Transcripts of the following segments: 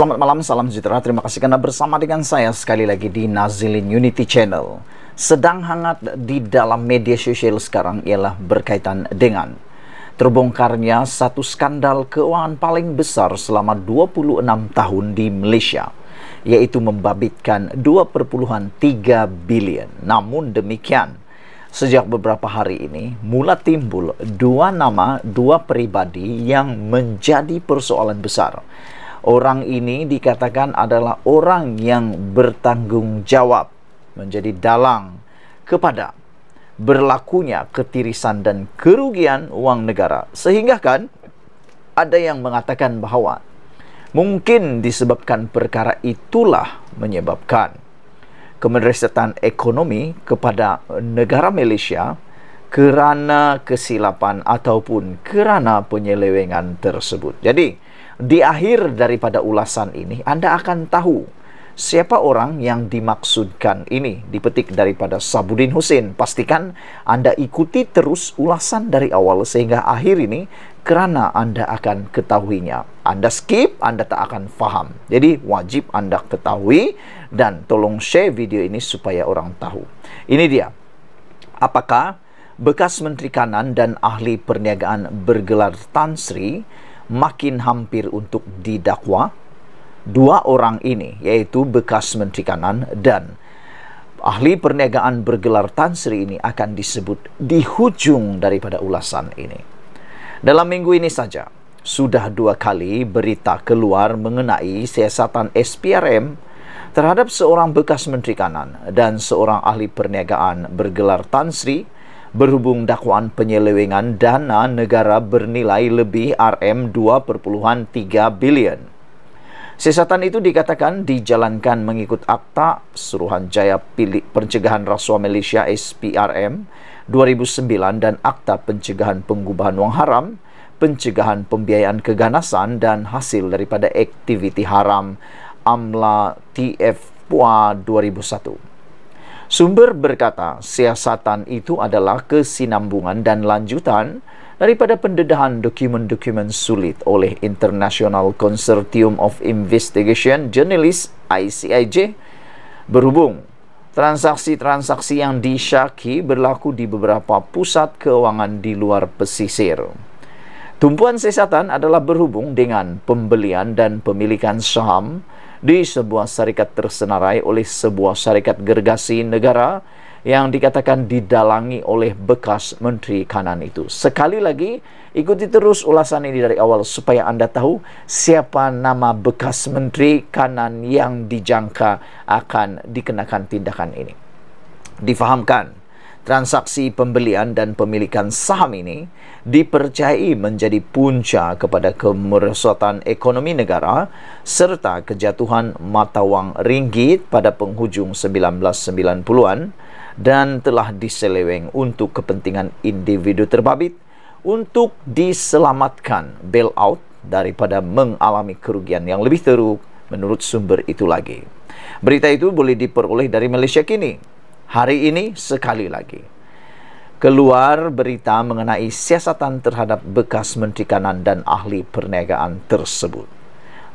Selamat malam, salam sejahtera. Terima kasih kerana bersama dengan saya sekali lagi di Nazilin Unity Channel. Sedang hangat di dalam media sosial sekarang ialah berkaitan dengan terbongkarnya satu skandal keuangan paling besar selama 26 tahun di Malaysia yaitu membabitkan 2.3 bilion. Namun demikian, sejak beberapa hari ini mula timbul dua nama, dua peribadi yang menjadi persoalan besar orang ini dikatakan adalah orang yang bertanggung jawab menjadi dalang kepada berlakunya ketirisan dan kerugian wang negara sehingga kan ada yang mengatakan bahawa mungkin disebabkan perkara itulah menyebabkan kemerosotan ekonomi kepada negara Malaysia kerana kesilapan ataupun kerana penyelewengan tersebut. Jadi, Di akhir daripada ulasan ini, Anda akan tahu siapa orang yang dimaksudkan ini dipetik daripada Sabudin Husin pastikan Anda ikuti terus ulasan dari awal sehingga akhir ini kerana Anda akan ketahuinya Anda skip Anda tak akan faham jadi wajib Anda ketahui dan tolong share video ini supaya orang tahu ini dia apakah bekas menteri kanan dan ahli perniagaan bergelar Tan Sri makin hampir untuk didakwa dua orang ini yaitu bekas menteri kanan dan ahli perniagaan bergelar Tan Sri ini akan disebut di hujung daripada ulasan ini. Dalam minggu ini saja, sudah dua kali berita keluar mengenai siasatan SPRM terhadap seorang bekas menteri kanan dan seorang ahli perniagaan bergelar Tan Sri berhubung dakwaan penyelewengan dana negara bernilai lebih RM2.3 bilion. sesatan itu dikatakan dijalankan mengikut Akta Suruhanjaya Pilih Pencegahan Rasuah Malaysia SPRM 2009 dan Akta Pencegahan Pengubahan Wang Haram, Pencegahan Pembiayaan Keganasan dan Hasil daripada Aktiviti Haram AMLA TF Puan 2001. Sumber berkata, siasatan itu adalah kesinambungan dan lanjutan daripada pendedahan dokumen-dokumen sulit oleh International Consortium of Investigation Journalists ICIJ berhubung transaksi-transaksi yang disyaki berlaku di beberapa pusat keuangan di luar pesisir. Tumpuan siasatan adalah berhubung dengan pembelian dan pemilikan saham, di sebuah syarikat tersenarai oleh sebuah syarikat gergasi negara yang dikatakan didalangi oleh bekas menteri kanan itu. Sekali lagi, ikuti terus ulasan ini dari awal supaya anda tahu siapa nama bekas menteri kanan yang dijangka akan dikenakan tindakan ini. Difahamkan? transaksi pembelian dan pemilikan saham ini dipercayai menjadi punca kepada kemerosotan ekonomi negara serta kejatuhan mata wang ringgit pada penghujung 1990-an dan telah diseleweng untuk kepentingan individu terbabit untuk diselamatkan bailout daripada mengalami kerugian yang lebih teruk menurut sumber itu lagi. Berita itu boleh diperoleh dari Malaysia kini hari ini sekali lagi keluar berita mengenai siasatan terhadap bekas menteri kanan dan ahli perniagaan tersebut.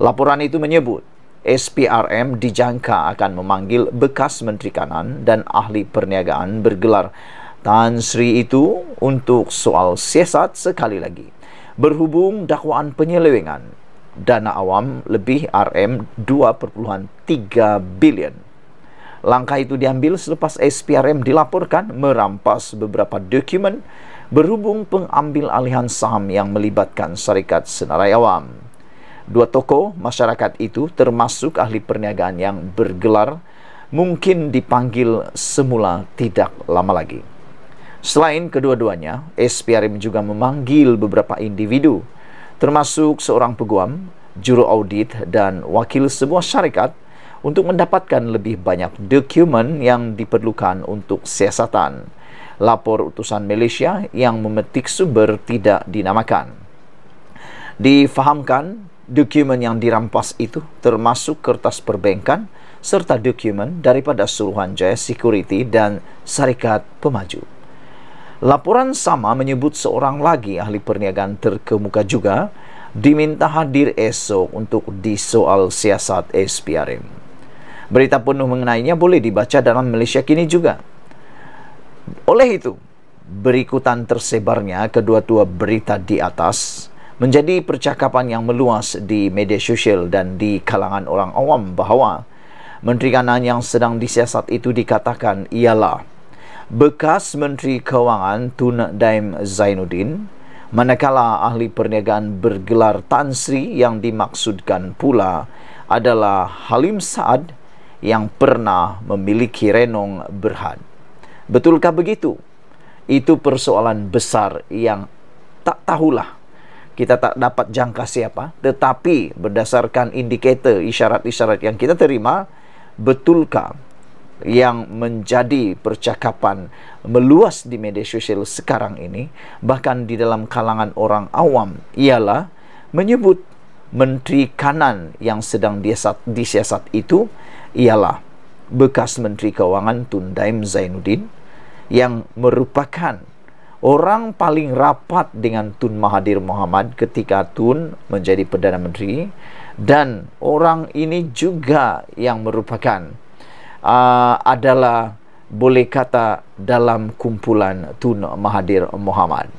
Laporan itu menyebut SPRM dijangka akan memanggil bekas menteri kanan dan ahli perniagaan bergelar Tan Sri itu untuk soal siasat sekali lagi. Berhubung dakwaan penyelewengan dana awam lebih RM2.3 bilion Langkah itu diambil selepas SPRM dilaporkan merampas beberapa dokumen berhubung pengambil alihan saham yang melibatkan syarikat senarai awam. Dua toko masyarakat itu termasuk ahli perniagaan yang bergelar mungkin dipanggil semula tidak lama lagi. Selain kedua-duanya, SPRM juga memanggil beberapa individu termasuk seorang peguam, juru audit dan wakil sebuah syarikat untuk mendapatkan lebih banyak dokumen yang diperlukan untuk siasatan. Lapor utusan Malaysia yang memetik sumber tidak dinamakan. Difahamkan dokumen yang dirampas itu termasuk kertas perbankan serta dokumen daripada suruhan Jaya Security dan Syarikat Pemaju. Laporan sama menyebut seorang lagi ahli perniagaan terkemuka juga diminta hadir esok untuk disoal siasat SPRM. Berita penuh mengenainya boleh dibaca dalam Malaysia Kini juga. Oleh itu, berikutan tersebarnya kedua-dua berita di atas menjadi percakapan yang meluas di media sosial dan di kalangan orang awam bahawa Menteri Kanan yang sedang disiasat itu dikatakan ialah bekas Menteri Kewangan Tun Daim Zainuddin manakala ahli perniagaan bergelar Tan Sri yang dimaksudkan pula adalah Halim Saad yang pernah memiliki renong berhad. Betulkah begitu? Itu persoalan besar yang tak tahulah kita tak dapat jangka siapa tetapi berdasarkan indikator isyarat-isyarat yang kita terima betulkah yang menjadi percakapan meluas di media sosial sekarang ini bahkan di dalam kalangan orang awam ialah menyebut menteri kanan yang sedang disiasat itu ialah bekas Menteri Kewangan Tun Daim Zainuddin yang merupakan orang paling rapat dengan Tun Mahathir Mohamad ketika Tun menjadi Perdana Menteri dan orang ini juga yang merupakan uh, adalah boleh kata dalam kumpulan Tun Mahathir Mohamad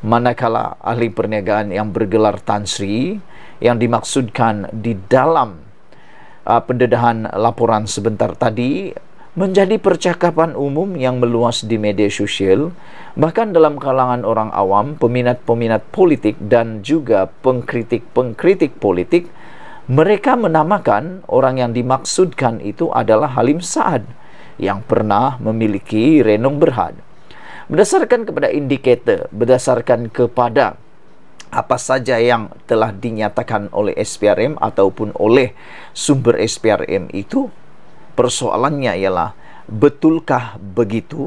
manakala ahli perniagaan yang bergelar Tan Sri yang dimaksudkan di dalam uh, pendedahan laporan sebentar tadi menjadi percakapan umum yang meluas di media sosial bahkan dalam kalangan orang awam, peminat-peminat politik dan juga pengkritik-pengkritik politik mereka menamakan orang yang dimaksudkan itu adalah Halim Saad yang pernah memiliki renung berhad. Berdasarkan kepada indikator, berdasarkan kepada apa saja yang telah dinyatakan oleh SPRM ataupun oleh sumber SPRM itu persoalannya ialah betulkah begitu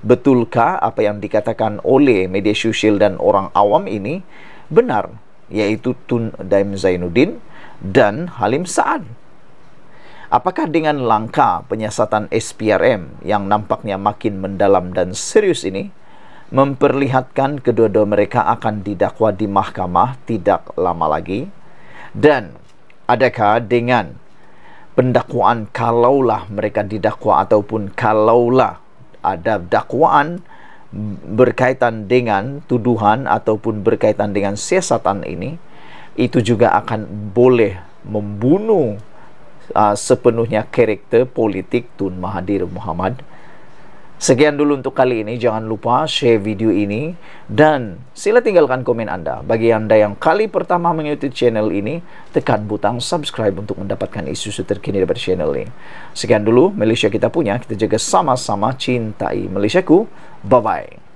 betulkah apa yang dikatakan oleh media sosial dan orang awam ini benar yaitu Tun Daim Zainuddin dan Halim Saad apakah dengan langkah penyiasatan SPRM yang nampaknya makin mendalam dan serius ini memperlihatkan kedua-dua mereka akan didakwa di mahkamah tidak lama lagi? Dan adakah dengan pendakwaan kalaulah mereka didakwa ataupun kalaulah ada dakwaan berkaitan dengan tuduhan ataupun berkaitan dengan siasatan ini itu juga akan boleh membunuh uh, sepenuhnya karakter politik Tun Mahathir Muhammad Sekian dulu untuk kali ini. Jangan lupa share video ini. Dan sila tinggalkan komen anda. Bagi anda yang kali pertama mengikuti channel ini, tekan butang subscribe untuk mendapatkan isu isu terkini dari channel ini. Sekian dulu. Malaysia kita punya. Kita jaga sama-sama cintai Malaysia ku. Bye-bye.